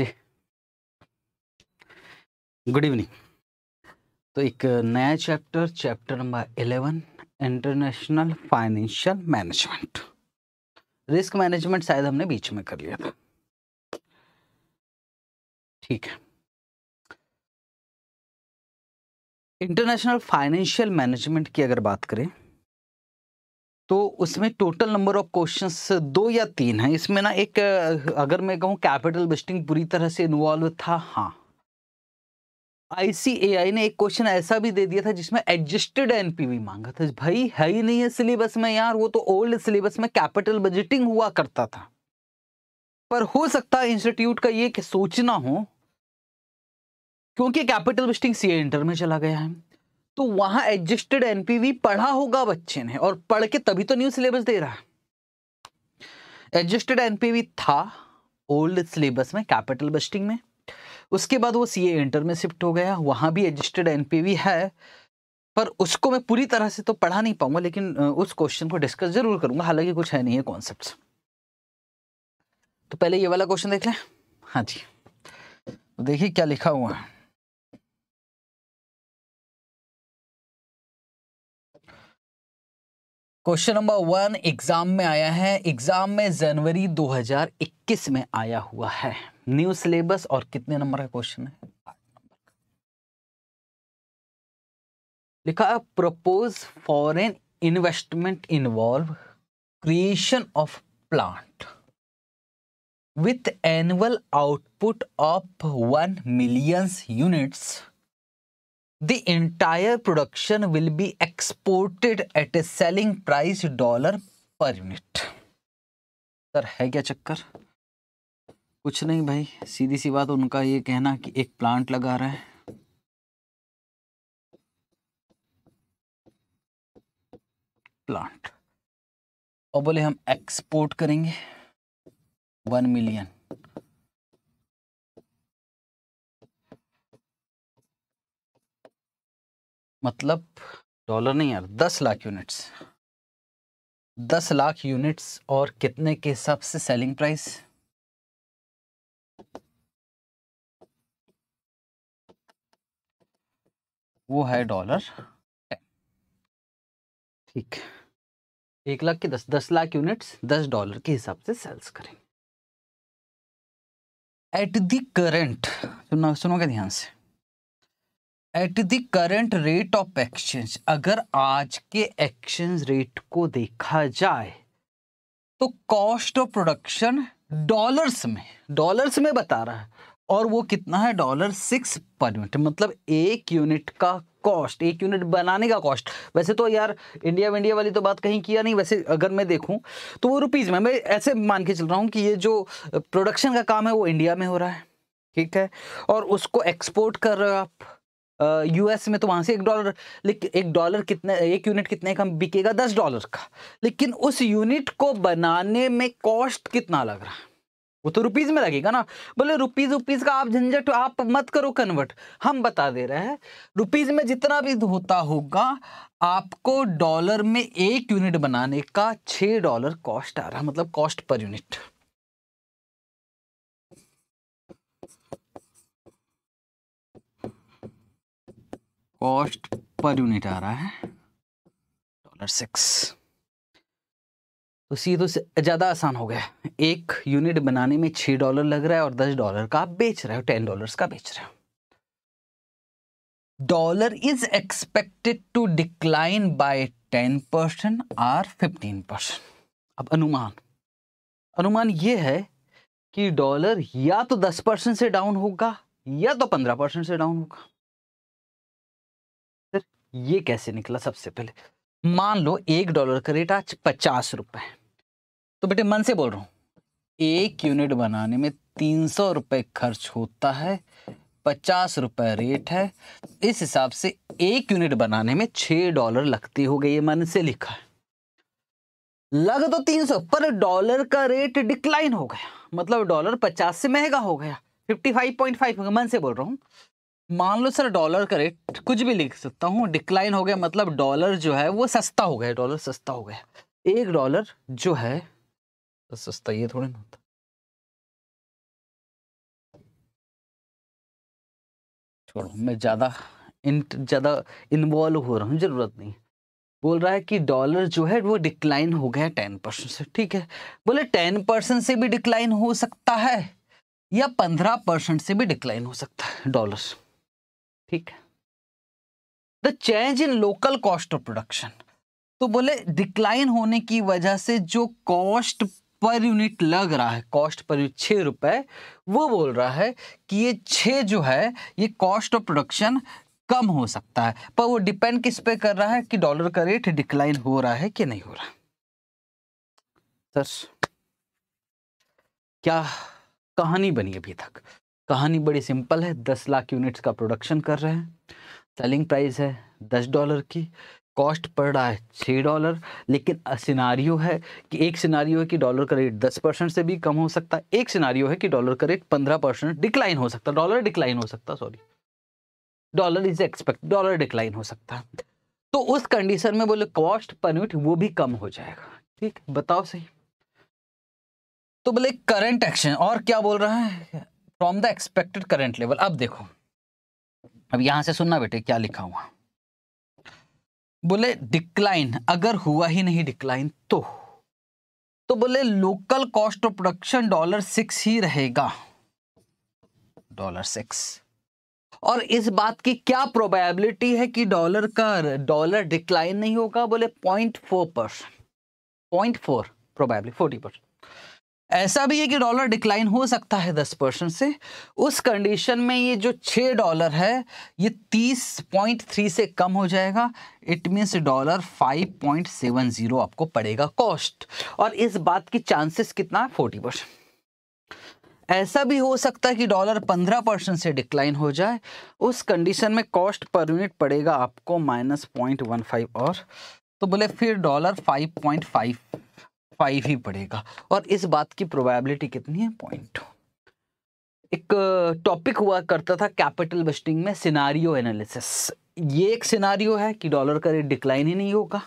जी good evening तो एक नया chapter chapter number eleven international financial management risk management शायद हमने बीच में कर लिया था ठीक है इंटरनेशनल फाइनेंशियल मैनेजमेंट की अगर बात करें तो उसमें टोटल नंबर ऑफ क्वेश्चंस दो या तीन हैं इसमें ना एक अगर मैं कहूँ कैपिटल बिस्टिंग पूरी तरह से इन्वॉल्व था हाँ आईसीएआई ने एक क्वेश्चन ऐसा भी दे दिया था जिसमें एडजस्टेड एनपीवी मांगा था भाई है ही नहीं है सिलेबस में यार वो तो ओल्ड सिलेबस में कैपिटल बजटिंग हुआ करता था पर हो सकता है इंस्टीट्यूट का ये सोचना हो क्योंकि कैपिटल बिस्टिंग सीए इंटर में चला गया है तो वहां एडजस्टेड एनपीवी पढ़ा होगा बच्चे ने और पढ़ के तभी तो न्यू सिलेबस दे रहा है एडजस्टेड एनपीवी था ओल्ड सिलेबस में कैपिटल बस्टिंग में उसके बाद वो सीए इंटर में शिफ्ट हो गया वहां भी एडजस्टेड एनपीवी है पर उसको मैं पूरी तरह से तो पढ़ा नहीं पाऊंगा लेकिन उस क्वेश्चन को डिस्कस जरूर करूंगा हालांकि कुछ है नहीं है कॉन्सेप्ट तो पहले ये वाला क्वेश्चन देख लें हाँ जी तो देखिए क्या लिखा हुआ है क्वेश्चन नंबर वन एग्जाम में आया है एग्जाम में जनवरी 2021 में आया हुआ है न्यू सिलेबस और कितने नंबर का क्वेश्चन है लिखा है propose foreign investment involve creation of plant with annual output of one millions units the entire production will be exported at a selling price dollar per unit sir है क्या चक्कर कुछ नहीं भाई सीधी सी बात उनका ये कहना कि एक प्लांट लगा रहा है प्लांट और बोले हम एक्सपोर्ट करेंगे वन मिलियन मतलब डॉलर नहीं यार दस लाख यूनिट्स दस लाख यूनिट्स और कितने के हिसाब से सेलिंग प्राइस वो है डॉलर ठीक एक लाख के दस दस लाख यूनिट्स दस डॉलर के हिसाब से सेल्स करेंगे एट द करेंट सुनो सुनोगे ध्यान से at the current rate of exchange अगर आज के एक्सचेंज रेट को देखा जाए तो कॉस्ट ऑफ प्रोडक्शन डॉलर्स में डॉलर्स में बता रहा है और वो कितना है डॉलर सिक्स पर यूनिट मतलब एक यूनिट का कॉस्ट एक यूनिट बनाने का कॉस्ट वैसे तो यार इंडिया इंडिया वाली तो बात कहीं किया नहीं वैसे अगर मैं देखूं तो वो रुपीज़ में मैं ऐसे मान के चल रहा हूँ कि ये जो प्रोडक्शन का काम है वो इंडिया में हो रहा है ठीक है और उसको एक्सपोर्ट कर रहे हो आप यूएस में तो वहाँ से एक डॉलर लेकिन एक डॉलर कितने एक यूनिट कितने का बिकेगा दस डॉलर का लेकिन उस यूनिट को बनाने में कॉस्ट कितना लग रहा है वो तो रुपीज में लगेगा ना बोले रुपीज रुपीज का आप झंझट आप मत करो कन्वर्ट हम बता दे रहे हैं रुपीज में जितना भी होता होगा आपको डॉलर में एक यूनिट बनाने का छः डॉलर कॉस्ट आ रहा है मतलब cost per unit cost per unit आ रहा है डॉलर सिक्स तो सी तो ज़्यादा आसान हो गया एक यूनिट बनाने में छः डॉलर लग रहा है और दस डॉलर का आप बेच रहे हो टेन डॉलर्स का बेच रहे हो dollar is expected to decline by ten percent और फिफ्टीन परसेंट अब अनुमान अनुमान ये है कि डॉलर या तो दस परसेंट से डाउन होगा या तो पंद्रह परसेंट से डाउन होगा ये कैसे निकला सबसे पहले मान लो एक डॉलर का रेट आज पचास रुपए तो बेटे मन से बोल रहा हूँ एक यूनिट बनाने में तीन सौ रुपये खर्च होता है पचास रुपये रेट है इस हिसाब से एक यूनिट बनाने में छः डॉलर लगती हो गई ये मन से लिखा है लग तो तीन सौ पर डॉलर का रेट डिक्लाइन हो गया मतलब डॉलर पचास से महंगा हो गया फिफ्टी फाइव पॉइंट फाइव मन से बोल रहा हूँ मान लो सर डॉलर का रेट कुछ भी लिख सकता हूँ डिक्लाइन हो गया मतलब डॉलर जो है वो सस्ता हो गया डॉलर सस्ता हो गया एक डॉलर जो है तो सस्ता ये थोड़ी ना होता छोड़ो मैं ज़्यादा इन ज़्यादा इन्वॉल्व हो रहा हूँ ज़रूरत नहीं बोल रहा है कि डॉलर जो है वो डिक्लाइन हो गया टेन परसेंट से ठीक है बोले टेन परसेंट से भी डिक्लाइन हो सकता है या पंद्रह परसेंट से भी डिक्लाइन हो सकता है डॉलर ठीक है the change in local cost of production तो बोले डिक्लाइन होने की वजह से जो कॉस्ट पर यूनिट लग रहा है कॉस्ट पर यूनिट छः रुपये वो बोल रहा है कि ये छः जो है ये कॉस्ट ऑफ प्रोडक्शन कम हो सकता है पर वो डिपेंड किस पे कर रहा है कि डॉलर का रेट डिक्लाइन हो रहा है कि नहीं हो रहा सर क्या कहानी बनी अभी तक कहानी बड़ी सिंपल है दस लाख यूनिट्स का प्रोडक्शन कर रहे हैं सेलिंग प्राइस है दस डॉलर की कॉस्ट पड़ रहा है छः डॉलर लेकिन सिनारियो है कि एक सिनारियो है कि डॉलर का रेट दस परसेंट से भी कम हो सकता है एक सिनारियो है कि डॉलर का रेट पंद्रह परसेंट डिक्लाइन हो सकता डॉलर डिक्लाइन हो सकता sorry dollar is expect dollar decline हो सकता तो उस कंडीशन में बोले कॉस्ट पर यूनिट वो भी कम हो जाएगा ठीक बताओ सही तो बोले करंट एक्शन और क्या बोल रहा है from the expected current level अब देखो अब यहां से सुनना बेटे क्या लिखा हुआ बोले डिक्लाइन अगर हुआ ही नहीं डिक्लाइन तो तो बोले local cost of production dollar six ही रहेगा डॉलर सिक्स और इस बात की क्या प्रोबेबिलिटी है कि डॉलर का डॉलर डिक्लाइन नहीं होगा बोले point four percent point four probability forty percent ऐसा भी है कि डॉलर डिक्लाइन हो सकता है दस परसेंट से उस कंडीशन में ये जो छः डॉलर है ये तीस पॉइंट थ्री से कम हो जाएगा it means dollar five point seven zero आपको पड़ेगा कॉस्ट और इस बात की चांसेस कितना है फोर्टी परसेंट ऐसा भी हो सकता है कि डॉलर पंद्रह परसेंट से डिक्लाइन हो जाए उस कंडीशन में कॉस्ट पर यूनिट पड़ेगा आपको माइनस पॉइंट वन फाइव और तो बोले फिर dollar five point five five ही पड़ेगा और इस बात की प्रोबेबिलिटी कितनी है पॉइंट एक टॉपिक uh, हुआ करता था कैपिटल बस्टिंग में सिनारियो एनालिसिस ये एक सिनारियो है कि डॉलर का रेट डिक्लाइन ही नहीं होगा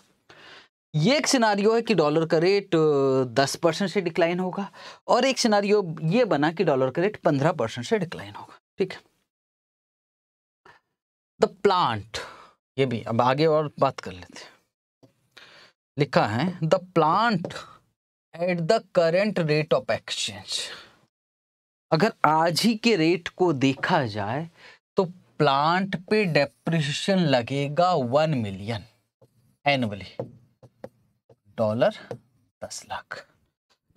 ये एक सिनारियो है कि डॉलर का रेट uh, दस परसेंट से डिक्लाइन होगा और एक सिनारियो ये बना कि डॉलर का रेट पंद्रह परसेंट से डिक्लाइन होगा ठीक है द प्लांट ये भी अब आगे और बात कर लेते हैं लिखा है the plant at the current rate of exchange अगर आज ही के रेट को देखा जाए तो प्लांट पे डेप्रिशिएशन लगेगा वन मिलियन एनुअली डॉलर दस लाख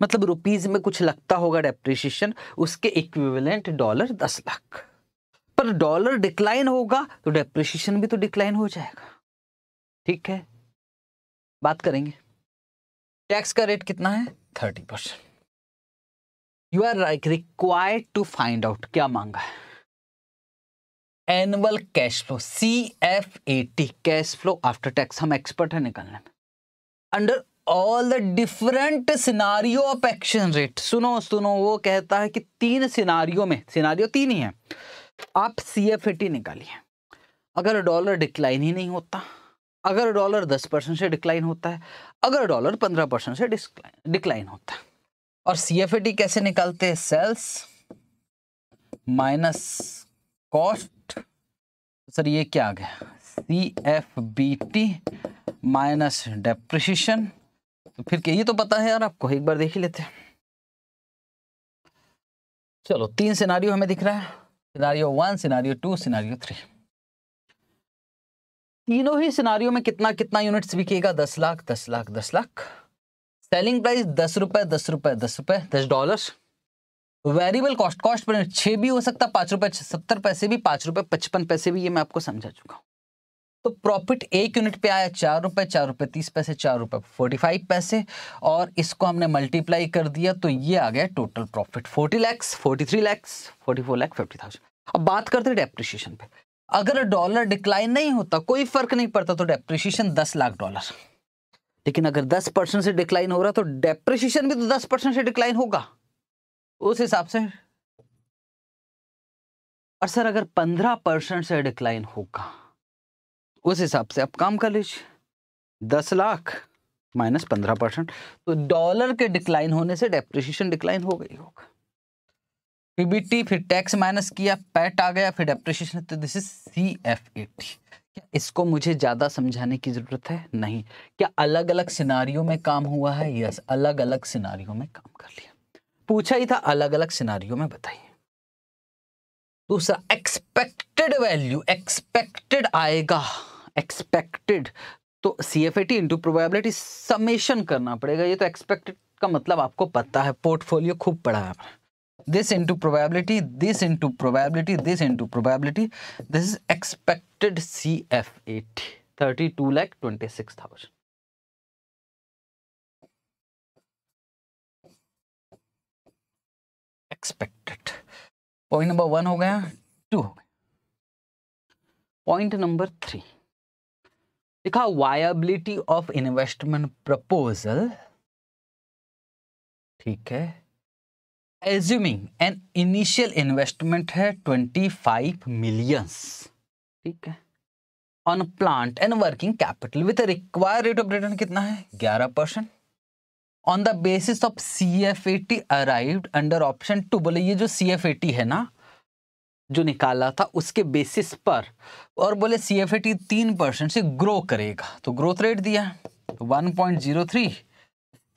मतलब रुपीज में कुछ लगता होगा डेप्रिशिएशन उसके इक्विवेलेंट डॉलर दस लाख पर डॉलर डिक्लाइन होगा तो डेप्रिशिएशन भी तो डिक्लाइन हो जाएगा ठीक है बात करेंगे टैक्स का रेट कितना है thirty percent you are required to find out क्या मांगा है annual cash flow C F A T cash flow after tax हम एक्सपर्ट है निकालने में under all the different scenario of action rate सुनो सुनो वो कहता है कि तीन सिनारियो में सिनारियो तीन ही है आप सी एफ ए टी निकालिए अगर डॉलर डिक्लाइन ही नहीं होता अगर डॉलर दस परसेंट से डिक्लाइन होता है अगर डॉलर पंद्रह परसेंट से डिक्लाइन होता है और सी कैसे निकालते हैं सेल्स माइनस कॉस्ट सर ये क्या आ गया C F B T minus depreciation तो फिर क्या ये तो पता है यार आपको एक बार देख ही लेते हैं चलो तीन सिनारियो हमें दिख रहा है scenario one scenario two scenario three तीनों ही सिनारियों में कितना कितना यूनिट्स बिकेगा दस लाख दस लाख दस लाख सेलिंग प्राइस दस रुपए दस रुपए दस रुपए दस dollar variable cost cost per छह भी हो सकता है पांच रुपए सत्तर पैसे भी पांच रुपए पचपन पैसे भी ये मैं आपको समझा चुका हूँ तो प्रॉफिट एक यूनिट पे आया चार रुपए चार रुपए तीस पैसे चार रुपए फोर्टी फाइव पैसे और इसको हमने मल्टीप्लाई कर दिया तो ये आ गया total profit forty lakhs forty three lakhs forty four lakh fifty thousand अब बात करते हैं डेप्रिशिएशन पे अगर डॉलर डिक्लाइन नहीं होता कोई फर्क नहीं पड़ता तो डेप्रिशिएशन दस लाख डॉलर लेकिन अगर दस परसेंट से डिक्लाइन हो रहा तो डेप्रिशिएशन भी तो दस परसेंट से डिक्लाइन होगा उस हिसाब से और सर अगर पंद्रह परसेंट से डिक्लाइन होगा उस हिसाब से आप काम कर लीजिए दस लाख माइनस पंद्रह परसेंट तो डॉलर के डिक्लाइन होने से डेप्रिशिएशन डिक्लाइन हो गई होगा पीबीटी फिर टैक्स माइनस किया पैट आ गया फिर डेप्रिसिएशन तो this is C F T क्या इसको मुझे ज़्यादा समझाने की ज़रूरत है नहीं क्या अलग अलग सिनारियों में काम हुआ है यस अलग अलग सिनारियों में काम कर लिया पूछा ही था अलग अलग सिनारियों में बताइए दूसरा एक्सपेक्टेड वैल्यू एक्सपेक्टेड आएगा एक्सपेक्टेड तो C F A T into probability summation करना पड़ेगा ये तो एक्सपेक्टेड का मतलब आपको पता है पोर्टफोलियो खूब पड़ा है आपने this into probability, this into probability, this into probability. This is expected CF8, 32 lakh 26,000. Expected. Point number one हो गया, two हो गया. Point number three. लिखा वायबिलिटी ऑफ इन्वेस्टमेंट प्रपोजल ठीक है एज्यूमिंग एन इनिशियल इन्वेस्टमेंट है ट्वेंटी फाइव मिलियंस ठीक है on plant and working capital with require rate of return कितना है ग्यारह percent on the basis of C F A T arrive under option two बोले ये जो सी एफ ए टी है ना जो निकाला था उसके बेसिस पर और बोले सी एफ ए टी तीन परसेंट से ग्रो करेगा तो ग्रोथ रेट दिया one point zero three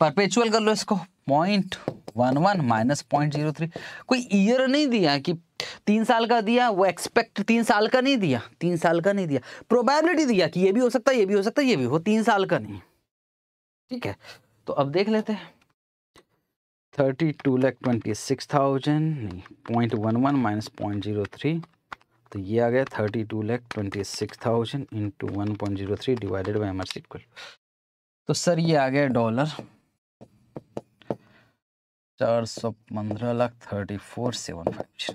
perpetual कर लो इसको point one one minus point zero three कोई ईयर नहीं दिया कि तीन साल का दिया वो एक्सपेक्ट तीन साल का नहीं दिया तीन साल का नहीं दिया प्रोबेबिलिटी दिया कि ये भी हो सकता है ये भी हो सकता है ये भी हो तीन साल का नहीं ठीक है तो अब देख लेते हैं thirty two lakh twenty six thousand नहीं point one one minus point zero three तो ये आ गया thirty two lakh twenty six thousand into one point zero three divided by M R तो सर ये आ गया डॉलर चार सौ पंद्रह lakh thirty four seven five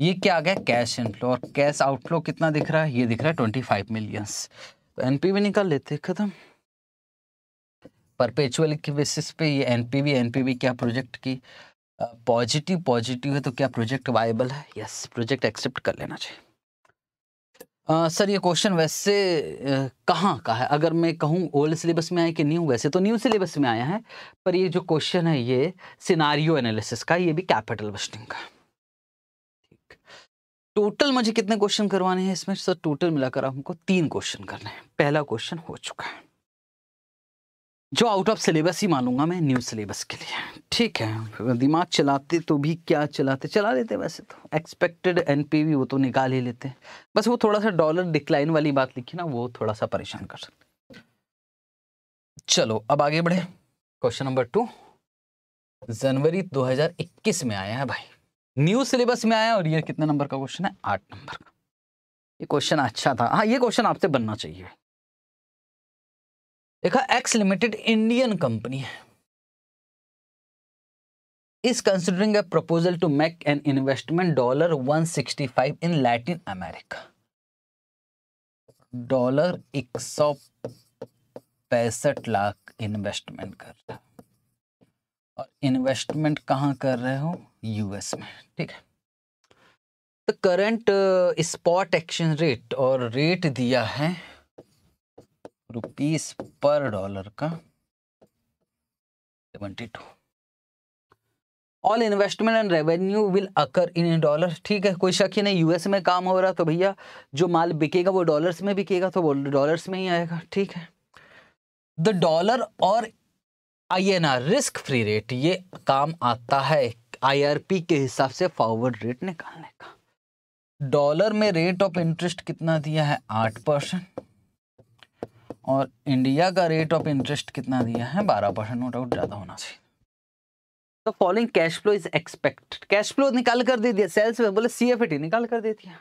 ये क्या आ गया कैश इनफ्लो और कैश आउटफ्लो कितना दिख रहा है ये दिख रहा है ट्वेंटी फाइव मिलियंस तो एनपीवी निकाल लेते खत्म परपेचुअल के बेसिस पे ये एनपीवी एनपीवी क्या प्रोजेक्ट की पॉजिटिव पॉजिटिव है तो क्या प्रोजेक्ट वाइबल है यस प्रोजेक्ट एक्सेप्ट कर लेना चाहिए आ, सर ये क्वेश्चन वैसे कहाँ का है अगर मैं कहूँ ओल्ड सिलेबस में आया कि न्यू वैसे तो न्यू सिलेबस में आया है पर ये जो क्वेश्चन है ये सिनारियो एनालिसिस का ये भी कैपिटल बस्टिंग का ठीक टोटल मुझे कितने क्वेश्चन करवाने हैं इसमें सर टोटल मिलाकर हमको तीन क्वेश्चन करने हैं पहला क्वेश्चन हो चुका है जो आउट ऑफ सिलेबस ही मानूंगा मैं न्यू सिलेबस के लिए ठीक है दिमाग चलाते तो भी क्या चलाते चला लेते वैसे तो एक्सपेक्टेड एनपीवी वो तो निकाल ही लेते हैं बस वो थोड़ा सा डॉलर डिक्लाइन वाली बात लिखी ना वो थोड़ा सा परेशान कर सकते चलो अब आगे बढ़े क्वेश्चन नंबर टू जनवरी 2021 में आया है भाई न्यू सिलेबस में आया और ये कितने नंबर का क्वेश्चन है आठ नंबर का ये क्वेश्चन अच्छा था हाँ ये क्वेश्चन आपसे बनना चाहिए देखा एक्स लिमिटेड इंडियन कंपनी है is considering a proposal to make an investment dollar 165 in Latin America dollar एक सौ पैंसठ लाख इन्वेस्टमेंट कर रहा और इन्वेस्टमेंट कहाँ कर रहे हो यूएस में ठीक है करंट स्पॉट एक्सचेंज रेट और रेट दिया है रुपीस पर डॉलर का seventy two all investment and revenue will occur in dollar ठीक है कोई शक ही नहीं यूएस में काम हो रहा तो भैया जो माल बिकेगा वो डॉलर्स में बिकेगा तो वो डॉलर्स में ही आएगा ठीक है द डॉलर और आईएनआर रिस्क फ्री रेट ये काम आता है आईआरपी के हिसाब से फॉरवर्ड रेट निकालने का डॉलर में रेट ऑफ इंटरेस्ट कितना दिया है आठ परसेंट और इंडिया का रेट ऑफ इंटरेस्ट कितना दिया है बारह परसेंट नो डाउट ज़्यादा होना चाहिए तो following cash flow is expected cash flow निकाल कर दे दिया सेल्स में बोले सी एफ निकाल कर दे दिया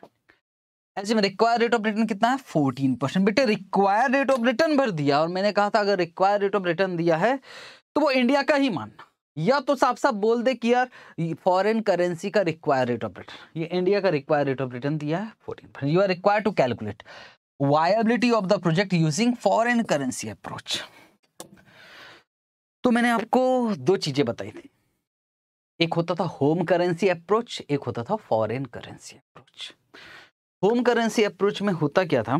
ऐसे में रिक्वायर रेट ऑफ रिटर्न कितना है फोर्टीन परसेंट बेटे रिक्वायर रेट ऑफ रिटर्न भर दिया और मैंने कहा था अगर रिक्वायर रेट ऑफ रिटर्न दिया है तो वो इंडिया का ही मानना या तो साफ साफ बोल दे कि यार फॉरेन करेंसी का रिक्वायर रेट ऑफ रिटर्न ये इंडिया का रिक्वायर रेट ऑफ रिटर्न दिया है fourteen percent you are require to calculate viability of the project using foreign currency approach तो मैंने आपको दो चीजें बताई थी एक होता था होम करेंसी अप्रोच एक होता था foreign currency approach home currency approach में होता क्या था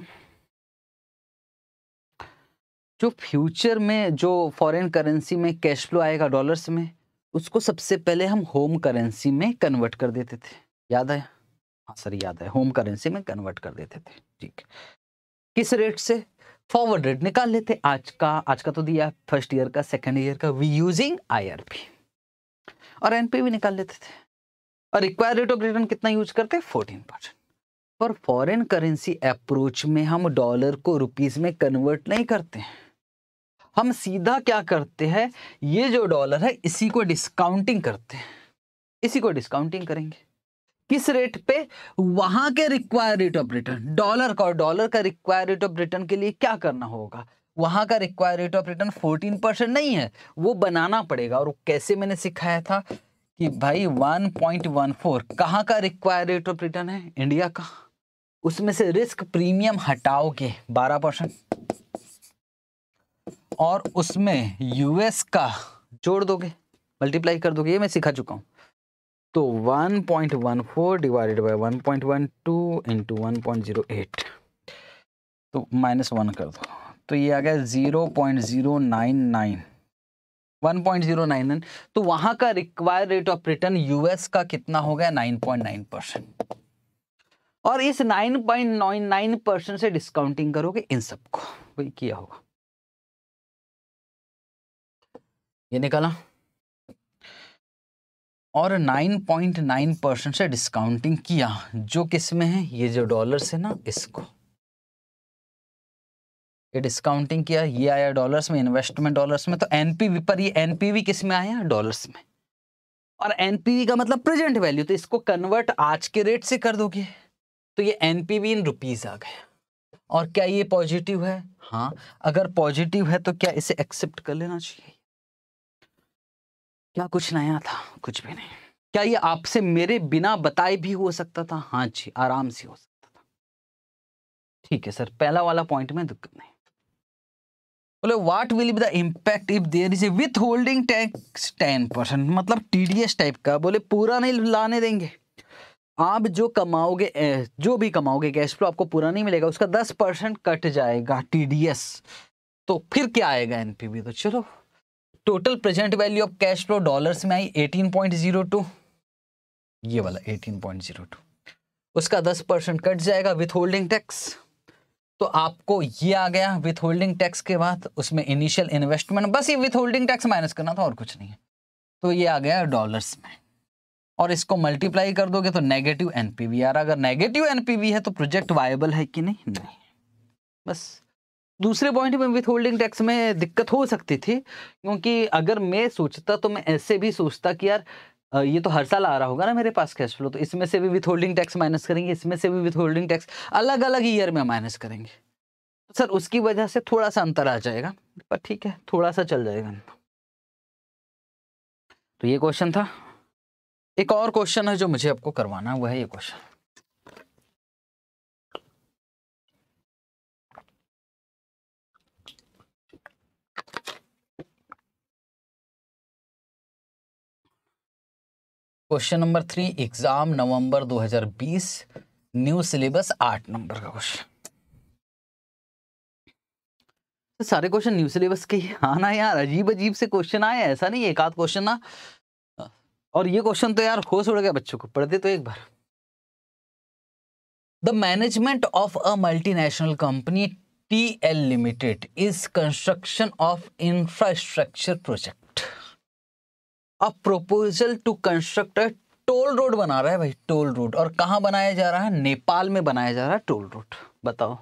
जो फ्यूचर में जो फॉरेन करेंसी में कैश फ्लो आएगा डॉलर्स में उसको सबसे पहले हम होम करेंसी में कन्वर्ट कर देते थे याद है हाँ सर याद है होम करेंसी में कन्वर्ट कर देते थे ठीक किस रेट से फॉरवर्ड रेट निकाल लेते आज का आज का तो दिया फर्स्ट ईयर का सेकेंड ईयर का वी यूजिंग आईआरपी और एनपी भी निकाल लेते थे और रिक्वायर रेट ऑफ रिटर्न कितना यूज करते फोर्टीन परसेंट और फॉरेन करेंसी अप्रोच में हम डॉलर को रुपीज में कन्वर्ट नहीं करते हैं हम सीधा क्या करते हैं ये जो डॉलर है इसी को डिस्काउंटिंग करते हैं इसी को डिस्काउंटिंग करेंगे किस रेट पे वहां के require rate of return dollar का डॉलर का रिक्वायर रेट ऑफ रिटर्न के लिए क्या करना होगा वहां का require rate of return fourteen percent नहीं है वो बनाना पड़ेगा और कैसे मैंने सिखाया था कि भाई वन पॉइंट वन फोर कहाँ का रिक्वायर रेट ऑफ रिटर्न है इंडिया का उसमें से रिस्क प्रीमियम हटाओगे बारह परसेंट और उसमें यूएस का जोड़ दोगे मल्टीप्लाई कर दोगे ये मैं सिखा चुका हूँ तो 1.14 point one four divided by one point one two into one point zero eight तो माइनस वन कर दो तो ये आ गया zero point zero nine nine one point zero nine nine तो वहां का require rate of return US का कितना हो गया नाइन पॉइंट नाइन परसेंट और इस nine nine point nine percent से डिस्काउंटिंग करोगे इन सबको वही किया होगा ये निकाला और 9.9 परसेंट से डिस्काउंटिंग किया जो किस में है ये जो डॉलर्स है ना इसको ये डिस्काउंटिंग किया ये आया डॉलर्स में इन्वेस्टमेंट डॉलर्स में तो एनपीवी पर ये एनपीवी किस में आया डॉलर्स में और एनपीवी का मतलब प्रेजेंट वैल्यू तो इसको कन्वर्ट आज के रेट से कर दोगे तो ये एनपीवी इन रुपीज आ गया और क्या ये पॉजिटिव है हाँ अगर पॉजिटिव है तो क्या इसे एक्सेप्ट कर लेना चाहिए क्या कुछ नया था कुछ भी नहीं क्या ये आपसे मेरे बिना बताए भी हो सकता था हाँ जी आराम से हो सकता था ठीक है सर पहला वाला पॉइंट में दिक्कत नहीं बोले what will be the impact if there is a with holding tax ten percent मतलब टीडीएस टाइप का बोले पूरा नहीं लाने देंगे आप जो कमाओगे जो भी कमाओगे कैश फ्लो आपको पूरा नहीं मिलेगा उसका दस परसेंट कट जाएगा टीडीएस तो फिर क्या आएगा एनपीबी तो चलो total present value of cash flow dollars में आई 18.02 ये वाला 18.02 उसका 10 परसेंट कट जाएगा विथ होल्डिंग टैक्स तो आपको ये आ गया विथ होल्डिंग टैक्स के बाद उसमें इनिशियल इन्वेस्टमेंट बस ये विथ होल्डिंग टैक्स माइनस करना था और कुछ नहीं है तो ये आ गया डॉलर्स में और इसको मल्टीप्लाई कर दोगे तो नेगेटिव एनपीवी यार अगर नेगेटिव एनपीवी है तो प्रोजेक्ट वायबल है कि नहीं नहीं बस दूसरे पॉइंट में विथ होल्डिंग टैक्स में दिक्कत हो सकती थी क्योंकि अगर मैं सोचता तो मैं ऐसे भी सोचता कि यार ये तो हर साल आ रहा होगा ना मेरे पास कैश फ्लो तो इसमें से भी विथ होल्डिंग टैक्स माइनस करेंगे इसमें से भी विथ होल्डिंग टैक्स अलग अलग ईयर में माइनस करेंगे तो सर उसकी वजह से थोड़ा सा अंतर आ जाएगा पर ठीक है थोड़ा सा चल जाएगा तो ये क्वेश्चन था एक और क्वेश्चन है जो मुझे आपको करवाना है वो है ये question question number three exam November 2020 new syllabus आठ नंबर का क्वेश्चन तो सारे क्वेश्चन न्यू सिलेबस के आना हाँ यार अजीब अजीब से क्वेश्चन आए ऐसा नहीं एक आध क्वेश्चन ना और ये क्वेश्चन तो यार होश उड़ गया बच्चों को पढ़ते तो एक बार the management of a multinational company T L limited is construction of infrastructure project a proposal to construct a toll road बना रहा है भाई टोल रोड और कहाँ बनाया जा रहा है नेपाल में बनाया जा रहा है टोल रोड बताओ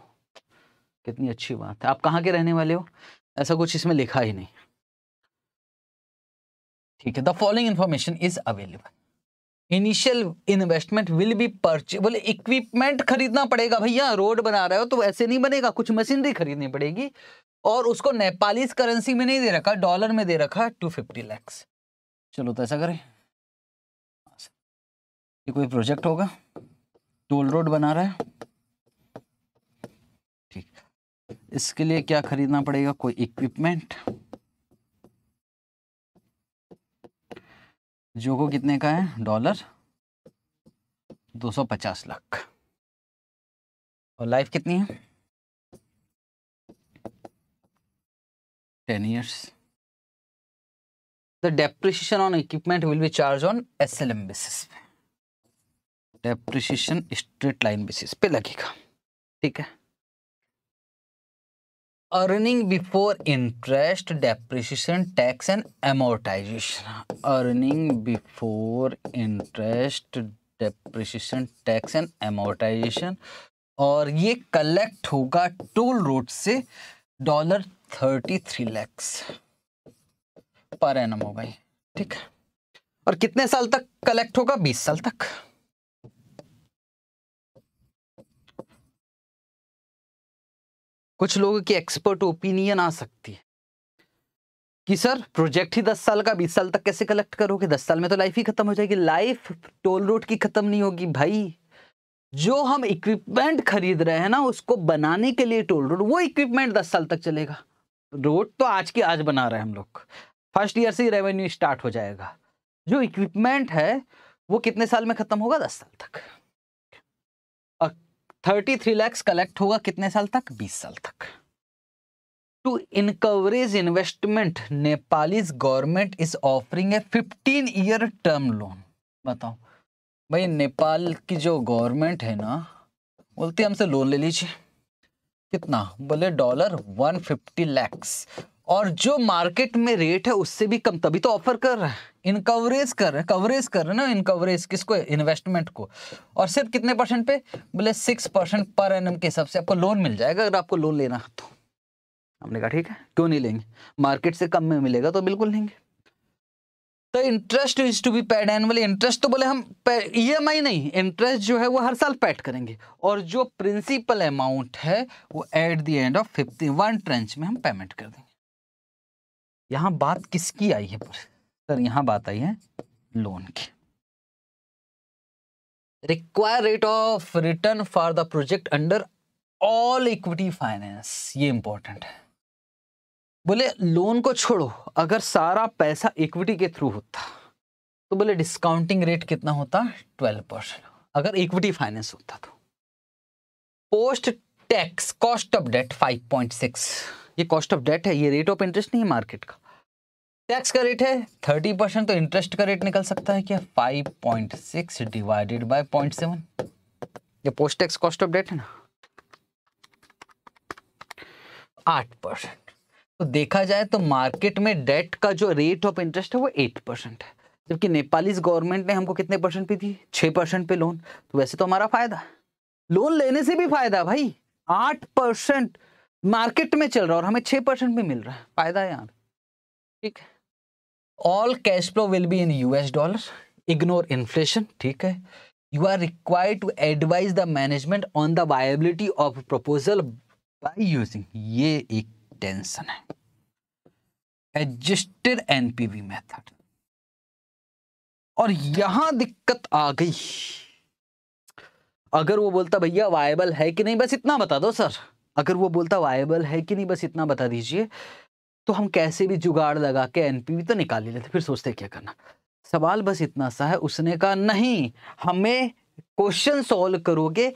कितनी अच्छी बात है आप कहाँ के रहने वाले हो ऐसा कुछ इसमें लिखा ही नहीं ठीक है the following information is available initial investment will be purchase बोले इक्विपमेंट खरीदना पड़ेगा भैया रोड बना रहे हो तो ऐसे नहीं बनेगा कुछ मशीनरी खरीदनी पड़ेगी और उसको नेपालीज करेंसी में नहीं दे रखा डॉलर में दे रखा है टू फिफ्टी लैक्स चलो तो ऐसा करें ये कोई प्रोजेक्ट होगा टोल रोड बना रहा है ठीक इसके लिए क्या खरीदना पड़ेगा कोई इक्विपमेंट जो को कितने का है डॉलर 250 लाख और लाइफ कितनी है ten years depreciation on equipment will be charge on S L M basis पे डेप्रिशिएशन स्ट्रेट लाइन बेसिस पे लगेगा ठीक है earning before interest depreciation tax and amortisation earning before interest depreciation tax and amortisation और ये collect होगा toll road से dollar thirty three lakhs per an हो ये ठीक है और कितने साल तक कलेक्ट होगा बीस साल तक कुछ लोगों की एक्सपर्ट ओपिनियन आ सकती है कि सर प्रोजेक्ट ही दस साल का बीस साल तक कैसे कलेक्ट करोगे दस साल में तो लाइफ ही खत्म हो जाएगी लाइफ टोल रोड की खत्म नहीं होगी भाई जो हम इक्विपमेंट खरीद रहे हैं ना उसको बनाने के लिए टोल रोड वो इक्विपमेंट दस साल तक चलेगा रोड तो आज की आज बना रहे हैं हम लोग फर्स्ट ईयर से ही रेवेन्यू स्टार्ट हो जाएगा जो इक्विपमेंट है वो कितने साल में ख़त्म होगा दस साल तक थर्टी थ्री लैक्स कलेक्ट होगा कितने साल तक बीस साल तक to encourage investment Nepali government is offering a fifteen year term loan बताओ भाई नेपाल की जो गवर्नमेंट है ना बोलती हमसे लोन ले लीजिए कितना बोले डॉलर वन फिफ्टी लैक्स और जो मार्केट में रेट है उससे भी कम तभी तो ऑफर कर रहा है इनकवरेज कर रहे कवरेज कर रहे ना इनकवरेज किसको इन्वेस्टमेंट को और सिर्फ कितने परसेंट पे बोले सिक्स परसेंट पर एन के हिसाब से आपको लोन मिल जाएगा अगर आपको लोन लेना तो हमने कहा ठीक है क्यों नहीं लेंगे मार्केट से कम में मिलेगा तो बिल्कुल लेंगे तो interest is to be paid annually interest तो बोले हम ई एम आई नहीं इंटरेस्ट जो है वो हर साल पेड करेंगे और जो प्रिंसिपल अमाउंट है वो at the end of fifty one tranche में हम पेमेंट कर देंगे यहां बात किसकी आई है पर सर यहां बात आई है लोन की require rate of return for the project under all equity finance ये इंपॉर्टेंट है बोले लोन को छोड़ो अगर सारा पैसा इक्विटी के थ्रू होता तो बोले डिस्काउंटिंग रेट कितना होता ट्वेल्व परसेंट अगर इक्विटी फाइनेंस होता तो post tax cost of debt five point six ये कॉस्ट ऑफ डेट है ये रेट ऑफ इंटरेस्ट नहीं है मार्केट का टैक्स का रेट है थर्टी परसेंट तो इंटरेस्ट का रेट निकल सकता है क्या five point six divided by point seven ये post tax cost of debt है ना आठ परसेंट तो देखा जाए तो मार्केट में डेट का जो रेट ऑफ इंटरेस्ट है वो एट परसेंट है जबकि नेपाली गवर्नमेंट ने हमको कितने परसेंट पे दी छः परसेंट पे लोन तो वैसे तो हमारा फायदा लोन लेने से भी फायदा भाई आठ परसेंट मार्केट में चल रहा है और हमें छह परसेंट भी मिल रहा है फायदा है यहाँ ठीक है all cash flow will be in US dollar ignore inflation ठीक है you are required to advise the management on the viability of proposal by using ये एक टेंशन है एडजस्टेड एनपीवी मेथड और यहां दिक्कत आ गई अगर वो बोलता भैया वायबल है कि नहीं बस इतना बता दो सर अगर वो बोलता वायबल है कि नहीं बस इतना बता दीजिए तो हम कैसे भी जुगाड़ लगा के एनपीवी तो निकाल ही लेते फिर सोचते क्या करना सवाल बस इतना सा है उसने कहा नहीं हमें क्वेश्चन सॉल्व करोगे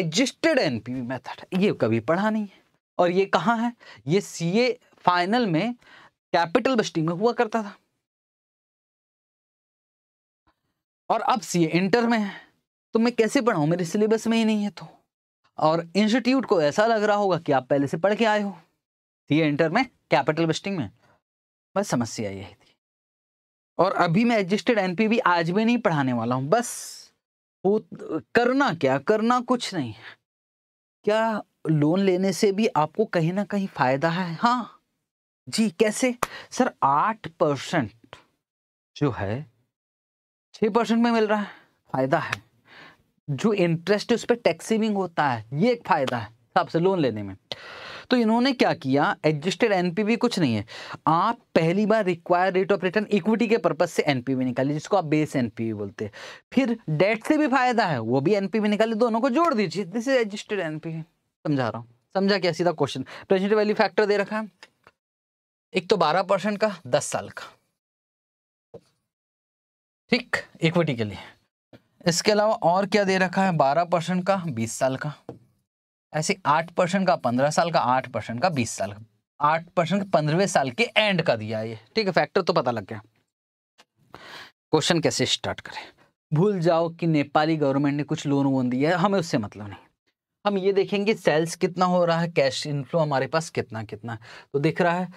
एडजस्टेड एनपीवी मेथड ये कभी पढ़ा नहीं है और ये कहाँ है ये सीए फाइनल में कैपिटल बस्टी में हुआ करता था और अब सीए इंटर में है तो मैं कैसे पढ़ाऊँ मेरे सिलेबस में ही नहीं है तो और इंस्टीट्यूट को ऐसा लग रहा होगा कि आप पहले से पढ़ के आए हो इंटर में कैपिटल वेस्टिंग में बस समस्या यही थी और अभी मैं एडजस्टेड एनपीवी आज भी नहीं पढ़ाने वाला हूँ बस वो करना क्या करना कुछ नहीं क्या लोन लेने से भी आपको कहीं ना कहीं फायदा है हाँ जी कैसे सर आठ परसेंट जो है छः परसेंट में मिल रहा है फायदा है जो इंटरेस्ट है उस पर टैक्स सेविंग होता है ये एक फायदा है आपसे लोन लेने में तो इन्होंने क्या किया एडजस्टेड एनपीवी कुछ नहीं है आप पहली बार required rate of return equity के पर्पज से एनपीवी निकाली जिसको आप बेस एनपीवी बोलते हैं फिर डेट से भी फायदा है वो भी एनपीवी निकाली दोनों को जोड़ दीजिए दिस इज एडजस्टेड एनपीवी समझा रहा हूँ समझा क्या सीधा क्वेश्चन प्रेजेंट वैल्यू फैक्टर दे रखा है एक तो बारह परसेंट का दस साल का ठीक इक्विटी के लिए इसके अलावा और क्या दे रखा है बारह परसेंट का बीस साल का ऐसे आठ परसेंट का पंद्रह साल का आठ परसेंट का बीस साल का आठ परसेंट पंद्रहवें साल के एंड का दिया ये ठीक है फैक्टर तो पता लग गया क्वेश्चन कैसे स्टार्ट करें भूल जाओ कि नेपाली गवर्नमेंट ने कुछ लोन वोन दिया है हमें उससे मतलब नहीं हम ये देखेंगे सेल्स कितना हो रहा है कैश इनफ्लो हमारे पास कितना कितना तो दिख रहा है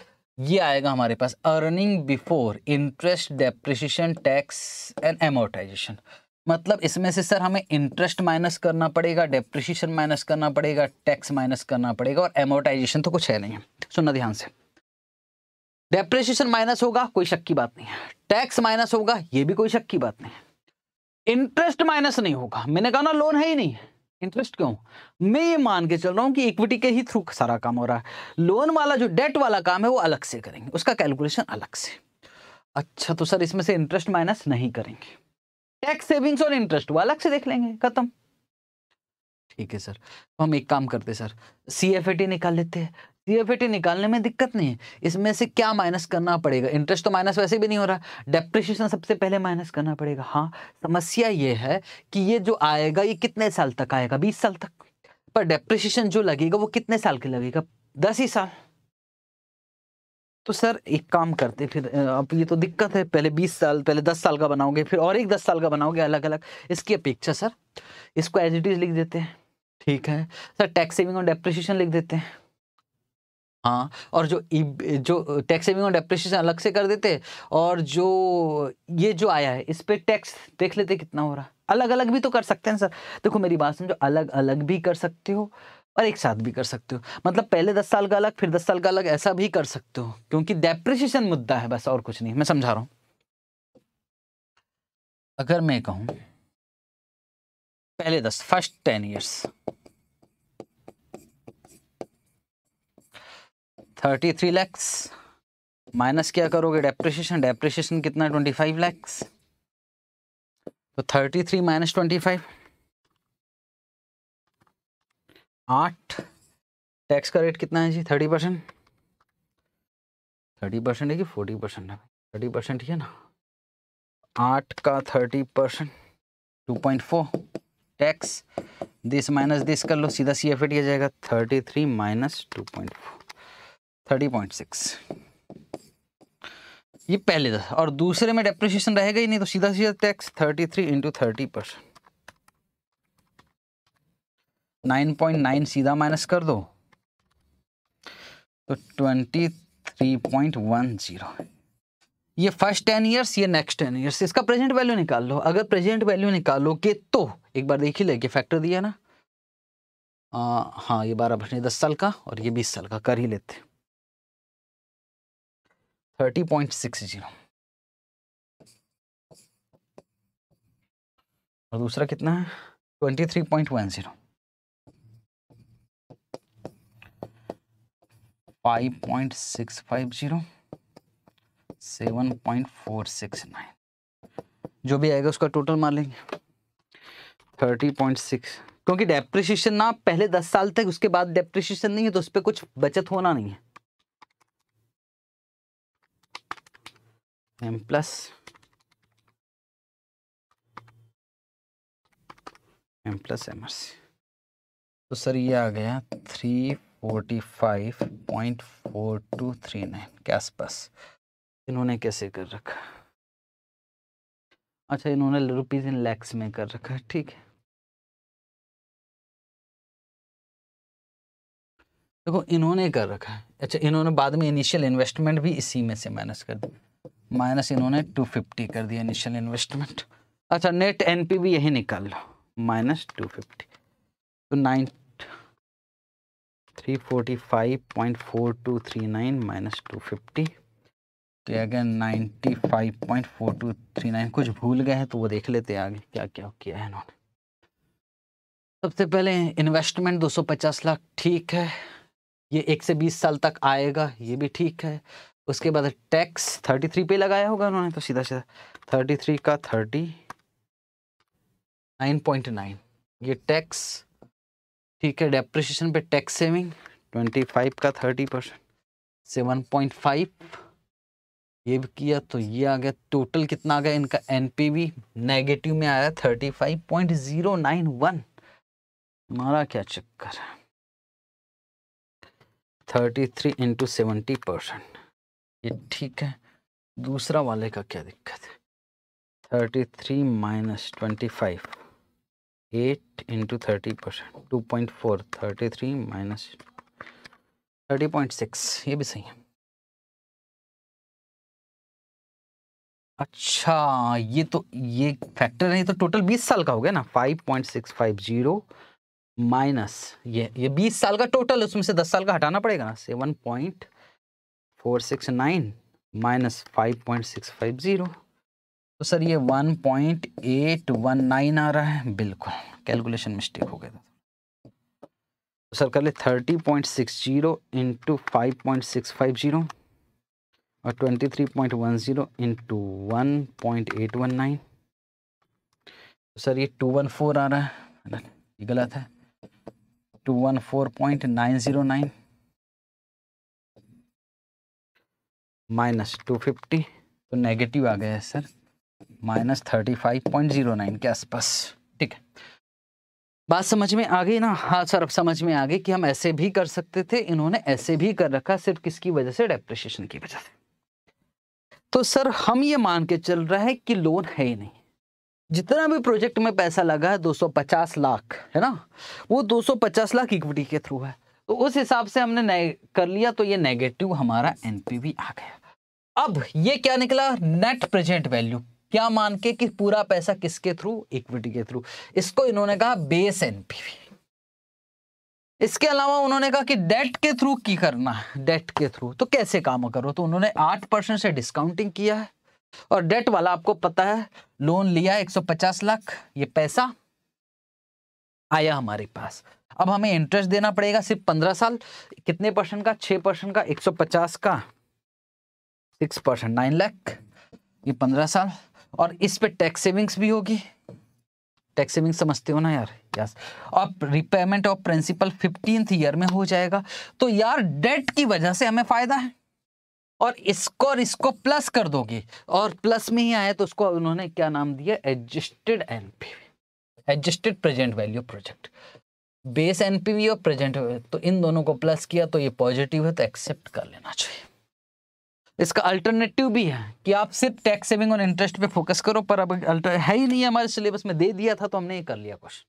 ये आएगा हमारे पास earning before interest depreciation tax and amortisation मतलब इसमें से सर हमें इंटरेस्ट माइनस करना पड़ेगा डेप्रिशिएशन माइनस करना पड़ेगा टैक्स माइनस करना पड़ेगा और एमोटाइजेशन तो कुछ है नहीं है सुनना ध्यान से डेप्रिशिएशन माइनस होगा कोई शक की बात नहीं है टैक्स माइनस होगा ये भी कोई शक की बात नहीं है इंटरेस्ट माइनस नहीं होगा मैंने कहा ना लोन है ही नहीं इंटरेस्ट क्यों मैं ये मान के चल रहा हूँ कि इक्विटी के ही थ्रू सारा काम हो रहा है लोन वाला जो डेट वाला काम है वो अलग से करेंगे उसका कैलकुलेशन अलग से अच्छा तो सर इसमें से इंटरेस्ट माइनस नहीं करेंगे टैक्स सेविंग्स और इंटरेस्ट वो अलग से देख लेंगे खत्म ठीक है सर तो हम एक काम करते sir C F A T निकाल लेते हैं सी एफ ए टी निकालने में दिक्कत नहीं है इसमें से क्या माइनस करना पड़ेगा इंटरेस्ट तो माइनस वैसे भी नहीं हो रहा डेप्रिशिएशन सबसे पहले माइनस करना पड़ेगा हाँ समस्या ये है कि ये जो आएगा ये कितने साल तक आएगा बीस साल तक पर डेप्रिशिएशन जो लगेगा वो कितने साल के लगेगा दस ही साल तो सर एक काम करते फिर अब ये तो दिक्कत है पहले बीस साल पहले दस साल का बनाओगे फिर और एक दस साल का बनाओगे अलग अलग इसकी अपेक्षा सर इसको एज इट इज लिख देते हैं ठीक है सर टैक्स सेविंग और डेप्रिसिएशन लिख देते हैं हाँ और जो e, जो टैक्स सेविंग और डेप्रिसिएशन अलग से कर देते और जो ये जो आया है इस पर टैक्स देख लेते कितना हो रहा अलग अलग भी तो कर सकते हैं सर देखो मेरी बात समझो अलग अलग भी कर सकते हो और एक साथ भी कर सकते हो मतलब पहले दस साल का अलग फिर दस साल का अलग ऐसा भी कर सकते हो क्योंकि डेप्रिसिएशन मुद्दा है बस और कुछ नहीं मैं समझा रहा हूं अगर मैं कहूं पहले दस first ten years thirty three lakhs minus क्या करोगे डेप्रिसिएशन डेप्रिसिएशन कितना ट्वेंटी फाइव लैक्स तो thirty three minus twenty five आठ टैक्स का रेट कितना है जी थर्टी परसेंट थर्टी परसेंट है कि फोर्टी परसेंट है थर्टी परसेंट ही है ना आठ का thirty percent two point four tax this minus this कर लो सीधा सी एफ एट किया जाएगा thirty three minus two point four thirty point six ये पहले था और दूसरे में डेप्रिसिएशन रहेगा ही नहीं तो सीधा सीधा tax thirty three into thirty percent nine point nine सीधा माइनस कर दो तो twenty three point one zero ये फर्स्ट टेन ईयर्स ये नेक्स्ट टेन ईयर्स इसका प्रेजेंट वैल्यू निकाल लो अगर प्रेजेंट वैल्यू निकालो के तो एक बार देख ही लेंगे फैक्टर दिया ना आ, हाँ ये बारह बटे दस साल का और ये बीस साल का कर ही लेते थर्टी पॉइंट सिक्स जीरो और दूसरा कितना है twenty three point one zero five point six five zero seven point four six nine जो भी आएगा उसका टोटल मान लेंगे थर्टी पॉइंट सिक्स क्योंकि डेप्रिशिएशन ना पहले दस साल तक उसके बाद डेप्रिशिएशन नहीं है तो उस पर कुछ बचत होना नहीं है M plus M plus M R C तो सर ये आ गया three forty five point four two three nine के आसपास इन्होंने कैसे कर रखा अच्छा इन्होंने रुपीज़ इन लैक्स में कर रखा है ठीक है देखो इन्होंने कर रखा है अच्छा इन्होंने बाद में इनिशियल इन्वेस्टमेंट भी इसी में से माइनस कर दिया माइनस इन्होंने टू फिफ्टी कर दिया इनिशियल इन्वेस्टमेंट अच्छा नेट एनपी भी यही निकाल लो माइनस टू फिफ्टी तो three forty five point four two three nine minus two fifty तो अगर ninety five point four two three nine कुछ भूल गए हैं तो वो देख लेते हैं आगे क्या क्या किया है इन्होंने सबसे पहले इन्वेस्टमेंट दो सौ पचास लाख ठीक है ये एक से बीस साल तक आएगा ये भी ठीक है उसके बाद टैक्स थर्टी थ्री पे लगाया होगा उन्होंने तो सीधा सीधा थर्टी थ्री का थर्टी नाइन पॉइंट नाइन ये टैक्स ठीक है डेप्रिसिएशन पे टैक्स सेविंग ट्वेंटी फाइव का thirty percent seven point five ये भी किया तो ये आ गया टोटल कितना आ गया इनका एनपीवी नेगेटिव में आया thirty five point zero nine one हमारा क्या चक्कर है thirty three into seventy percent ये ठीक है दूसरा वाले का क्या दिक्कत है thirty three minus twenty five eight into thirty percent two point four thirty three minus thirty point six ये भी सही है अच्छा ये तो ये फैक्टर है ये तो टोटल बीस साल का हो गया ना five point six five zero minus ये ये बीस साल का टोटल उसमें से दस साल का हटाना पड़ेगा ना seven point four six nine minus five point six five zero तो सर ये 1.819 आ रहा है बिल्कुल कैलकुलेशन मिस्टेक हो गया था तो सर कर ले 30.60 point six zero into five point six five zero और twenty three point one zero into one point eight one nine तो सर ये टू वन फोर आ रहा है ये गलत है two one four point nine zero nine minus two fifty तो नेगेटिव आ गया है sir minus thirty five point zero nine के आसपास ठीक है बात समझ में आ गई ना हाँ सर अब समझ में आ गई कि हम ऐसे भी कर सकते थे इन्होंने ऐसे भी कर रखा सिर्फ किसकी वजह से डेप्रिशिएशन की वजह से तो सर हम ये मान के चल रहा है कि लोन है ही नहीं जितना भी प्रोजेक्ट में पैसा लगा है 250 लाख है ना वो 250 लाख इक्विटी के थ्रू है तो उस हिसाब से हमने कर लिया तो ये नेगेटिव हमारा एनपीवी आ गया अब ये क्या निकला नेट प्रेजेंट वैल्यू क्या मान के कि पूरा पैसा किसके थ्रू इक्विटी के थ्रू इसको इन्होंने कहा बेस एनपीवी इसके अलावा उन्होंने कहा कि डेट के थ्रू की करना है डेट के थ्रू तो कैसे काम करो तो उन्होंने आठ परसेंट से डिस्काउंटिंग किया है और डेट वाला आपको पता है लोन लिया पचास लाख ये पैसा आया हमारे पास अब हमें इंटरेस्ट देना पड़ेगा सिर्फ पंद्रह साल कितने परसेंट का छः परसेंट का एक सौ पचास का सिक्स परसेंट नाइन लाख ये पंद्रह साल और इस पे टैक्स सेविंग्स भी होगी टैक्स सेविंग समझते हो ना यार यस अब repayment of principal fifteen year में हो जाएगा तो यार डेट की वजह से हमें फायदा है और इसको और इसको प्लस कर दोगे और प्लस में ही आया तो उसको उन्होंने क्या नाम दिया adjusted NPV adjusted present value project base NPV और प्रेजेंट तो इन दोनों को प्लस किया तो ये पॉजिटिव है तो एक्सेप्ट कर लेना चाहिए इसका अल्टरनेटिव भी है कि आप सिर्फ टैक्स सेविंग और इंटरेस्ट पे फोकस करो पर अब अल्टर है ही नहीं हमारे सिलेबस में दे दिया था तो हमने ये कर लिया क्वेश्चन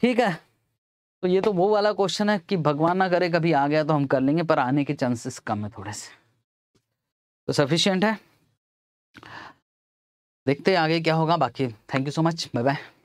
ठीक है तो ये तो वो वाला क्वेश्चन है कि भगवान ना करे कभी आ गया तो हम कर लेंगे पर आने के चांसेस कम है थोड़े से तो सफिशियंट है देखते हैं आगे क्या होगा बाकी thank you so much bye bye